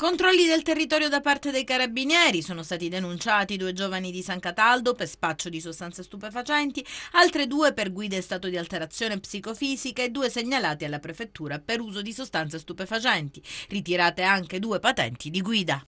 Controlli del territorio da parte dei carabinieri, sono stati denunciati due giovani di San Cataldo per spaccio di sostanze stupefacenti, altre due per guida in stato di alterazione psicofisica e due segnalati alla prefettura per uso di sostanze stupefacenti, ritirate anche due patenti di guida.